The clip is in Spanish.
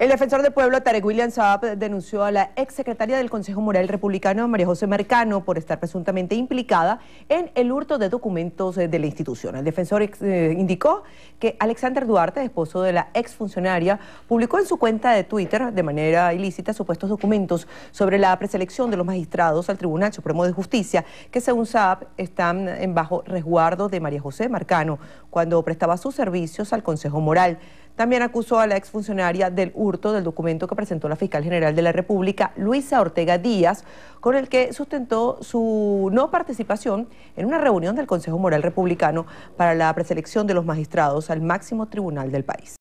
El defensor del pueblo Tarek William Saab denunció a la exsecretaria del Consejo Moral Republicano María José Marcano, por estar presuntamente implicada en el hurto de documentos eh, de la institución. El defensor eh, indicó que Alexander Duarte, esposo de la exfuncionaria, publicó en su cuenta de Twitter de manera ilícita supuestos documentos sobre la preselección de los magistrados al Tribunal Supremo de Justicia, que según Saab están en bajo resguardo de María José Marcano, cuando prestaba sus servicios al Consejo Moral. También acusó a la exfuncionaria del hurto del documento que presentó la fiscal general de la República, Luisa Ortega Díaz, con el que sustentó su no participación en una reunión del Consejo Moral Republicano para la preselección de los magistrados al máximo tribunal del país.